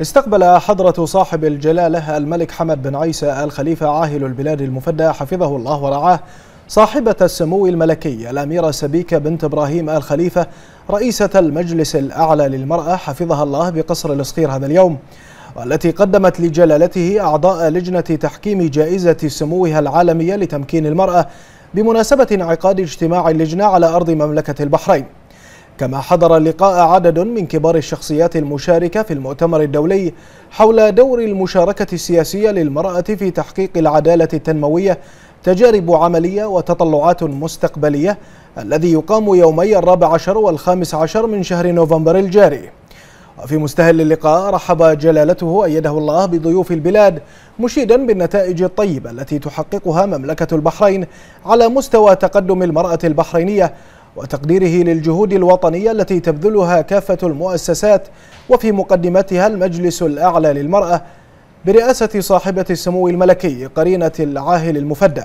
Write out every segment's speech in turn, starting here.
استقبل حضرة صاحب الجلالة الملك حمد بن عيسى الخليفة عاهل البلاد المفدى حفظه الله ورعاه صاحبة السمو الملكي الأميرة سبيكة بنت إبراهيم آل خليفة رئيسة المجلس الأعلى للمرأة حفظها الله بقصر الصخير هذا اليوم والتي قدمت لجلالته أعضاء لجنة تحكيم جائزة سموها العالمية لتمكين المرأة بمناسبة انعقاد اجتماع اللجنة على أرض مملكة البحرين كما حضر اللقاء عدد من كبار الشخصيات المشاركة في المؤتمر الدولي حول دور المشاركة السياسية للمرأة في تحقيق العدالة التنموية تجارب عملية وتطلعات مستقبلية الذي يقام يومي الرابع عشر والخامس عشر من شهر نوفمبر الجاري وفي مستهل اللقاء رحب جلالته أيده الله بضيوف البلاد مشيدا بالنتائج الطيبة التي تحققها مملكة البحرين على مستوى تقدم المرأة البحرينية وتقديره للجهود الوطنية التي تبذلها كافة المؤسسات وفي مقدمتها المجلس الأعلى للمرأة برئاسة صاحبة السمو الملكي قرينة العاهل المفدى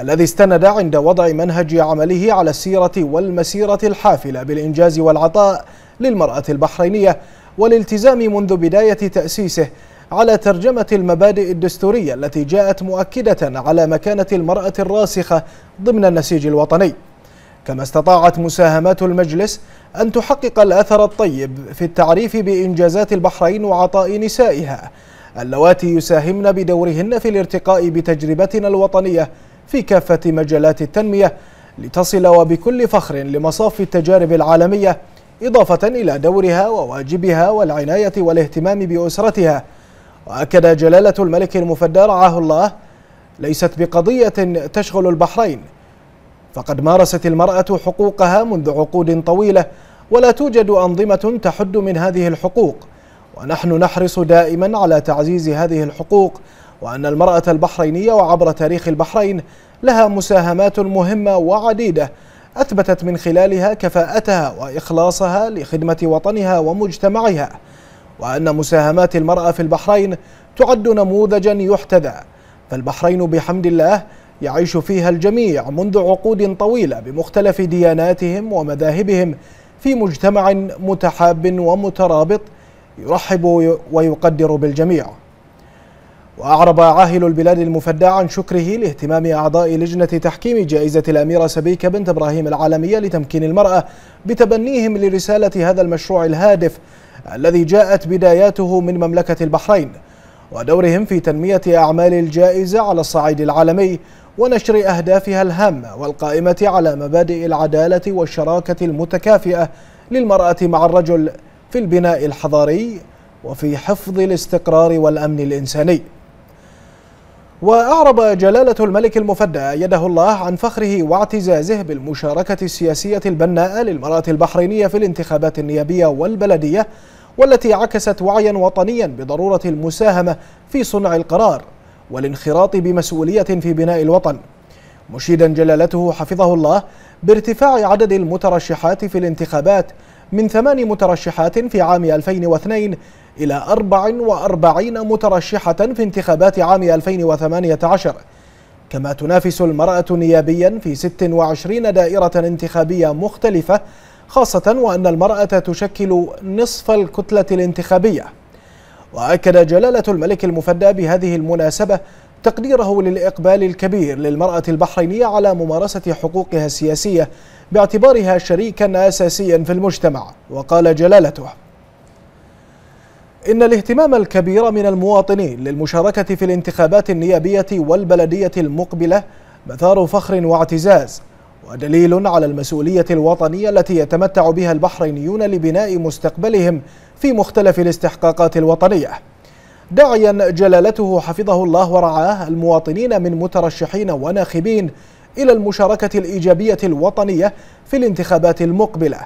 الذي استند عند وضع منهج عمله على السيرة والمسيرة الحافلة بالإنجاز والعطاء للمرأة البحرينية والالتزام منذ بداية تأسيسه على ترجمة المبادئ الدستورية التي جاءت مؤكدة على مكانة المرأة الراسخة ضمن النسيج الوطني كما استطاعت مساهمات المجلس أن تحقق الأثر الطيب في التعريف بإنجازات البحرين وعطاء نسائها اللواتي يساهمن بدورهن في الارتقاء بتجربتنا الوطنية في كافة مجالات التنمية لتصل وبكل فخر لمصاف التجارب العالمية إضافة إلى دورها وواجبها والعناية والاهتمام بأسرتها وأكد جلالة الملك المفدى رعاه الله ليست بقضية تشغل البحرين فقد مارست المرأة حقوقها منذ عقود طويلة ولا توجد أنظمة تحد من هذه الحقوق ونحن نحرص دائما على تعزيز هذه الحقوق وأن المرأة البحرينية وعبر تاريخ البحرين لها مساهمات مهمة وعديدة أثبتت من خلالها كفاءتها وإخلاصها لخدمة وطنها ومجتمعها وأن مساهمات المرأة في البحرين تعد نموذجا يحتذى فالبحرين بحمد الله يعيش فيها الجميع منذ عقود طويلة بمختلف دياناتهم ومذاهبهم في مجتمع متحاب ومترابط يرحب ويقدر بالجميع وأعرب عاهل البلاد المفدى عن شكره لاهتمام أعضاء لجنة تحكيم جائزة الأميرة سبيكة بنت إبراهيم العالمية لتمكين المرأة بتبنيهم لرسالة هذا المشروع الهادف الذي جاءت بداياته من مملكة البحرين ودورهم في تنمية أعمال الجائزة على الصعيد العالمي ونشر أهدافها الهامة والقائمة على مبادئ العدالة والشراكة المتكافئة للمرأة مع الرجل في البناء الحضاري وفي حفظ الاستقرار والأمن الإنساني وأعرب جلالة الملك المفدى يده الله عن فخره واعتزازه بالمشاركة السياسية البناءة للمرأة البحرينية في الانتخابات النيابية والبلدية والتي عكست وعيا وطنيا بضرورة المساهمة في صنع القرار والانخراط بمسؤولية في بناء الوطن مشيدا جلالته حفظه الله بارتفاع عدد المترشحات في الانتخابات من ثمان مترشحات في عام 2002 إلى 44 مترشحة في انتخابات عام 2018 كما تنافس المرأة نيابيا في 26 دائرة انتخابية مختلفة خاصة وأن المرأة تشكل نصف الكتلة الانتخابية وأكد جلالة الملك المفدى بهذه المناسبة تقديره للإقبال الكبير للمرأة البحرينية على ممارسة حقوقها السياسية باعتبارها شريكا أساسيا في المجتمع وقال جلالته إن الاهتمام الكبير من المواطنين للمشاركة في الانتخابات النيابية والبلدية المقبلة مثار فخر واعتزاز ودليل على المسؤولية الوطنية التي يتمتع بها البحرينيون لبناء مستقبلهم في مختلف الاستحقاقات الوطنية داعيا جلالته حفظه الله ورعاه المواطنين من مترشحين وناخبين إلى المشاركة الإيجابية الوطنية في الانتخابات المقبلة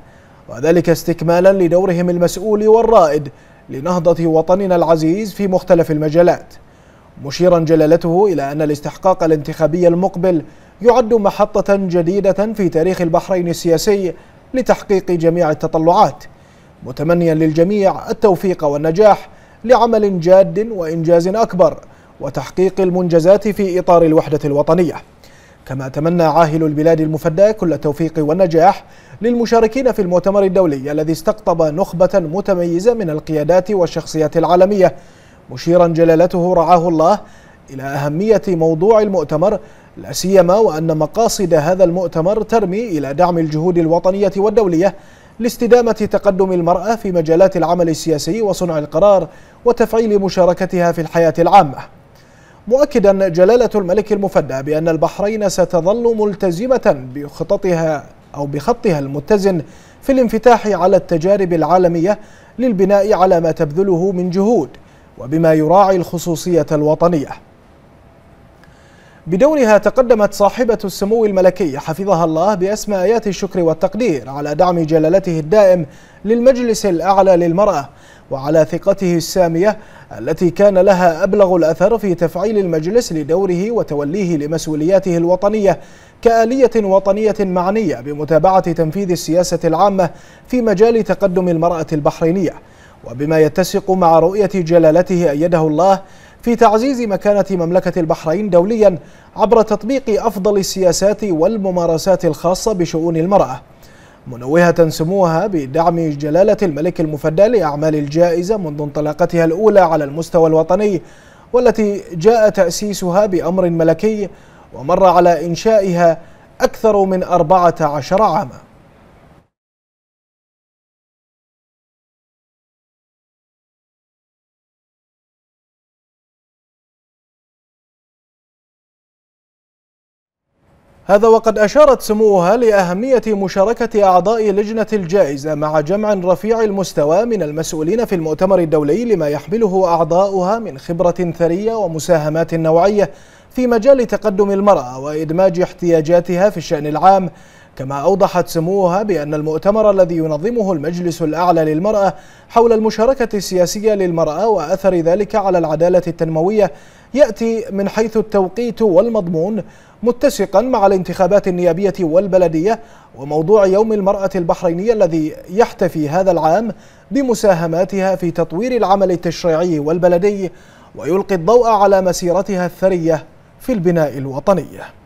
وذلك استكمالا لدورهم المسؤول والرائد لنهضة وطننا العزيز في مختلف المجالات مشيرا جلالته إلى أن الاستحقاق الانتخابي المقبل يعد محطة جديدة في تاريخ البحرين السياسي لتحقيق جميع التطلعات متمنيا للجميع التوفيق والنجاح لعمل جاد وإنجاز أكبر وتحقيق المنجزات في إطار الوحدة الوطنية كما تمنى عاهل البلاد المفدى كل التوفيق والنجاح للمشاركين في المؤتمر الدولي الذي استقطب نخبة متميزة من القيادات والشخصيات العالمية مشيرا جلالته رعاه الله إلى أهمية موضوع المؤتمر لا سيما وأن مقاصد هذا المؤتمر ترمي إلى دعم الجهود الوطنية والدولية لاستدامة تقدم المرأة في مجالات العمل السياسي وصنع القرار وتفعيل مشاركتها في الحياة العامة مؤكدا جلالة الملك المفدى بأن البحرين ستظل ملتزمة بخططها أو بخطها المتزن في الانفتاح على التجارب العالمية للبناء على ما تبذله من جهود وبما يراعي الخصوصية الوطنية بدورها تقدمت صاحبة السمو الملكي حفظها الله بأسماء آيات الشكر والتقدير على دعم جلالته الدائم للمجلس الأعلى للمرأة وعلى ثقته السامية التي كان لها أبلغ الأثر في تفعيل المجلس لدوره وتوليه لمسؤولياته الوطنية كآلية وطنية معنية بمتابعة تنفيذ السياسة العامة في مجال تقدم المرأة البحرينية وبما يتسق مع رؤية جلالته أيده الله في تعزيز مكانة مملكة البحرين دوليا عبر تطبيق أفضل السياسات والممارسات الخاصة بشؤون المرأة منوهة سموها بدعم جلالة الملك المفدى لأعمال الجائزة منذ انطلاقتها الأولى على المستوى الوطني والتي جاء تأسيسها بأمر ملكي ومر على إنشائها أكثر من 14 عاماً هذا وقد أشارت سموها لأهمية مشاركة أعضاء لجنة الجائزة مع جمع رفيع المستوى من المسؤولين في المؤتمر الدولي لما يحمله أعضاؤها من خبرة ثرية ومساهمات نوعية في مجال تقدم المرأة وإدماج احتياجاتها في الشأن العام كما أوضحت سموها بأن المؤتمر الذي ينظمه المجلس الأعلى للمرأة حول المشاركة السياسية للمرأة وأثر ذلك على العدالة التنموية يأتي من حيث التوقيت والمضمون متسقا مع الانتخابات النيابية والبلدية وموضوع يوم المرأة البحرينية الذي يحتفي هذا العام بمساهماتها في تطوير العمل التشريعي والبلدي ويلقي الضوء على مسيرتها الثرية في البناء الوطني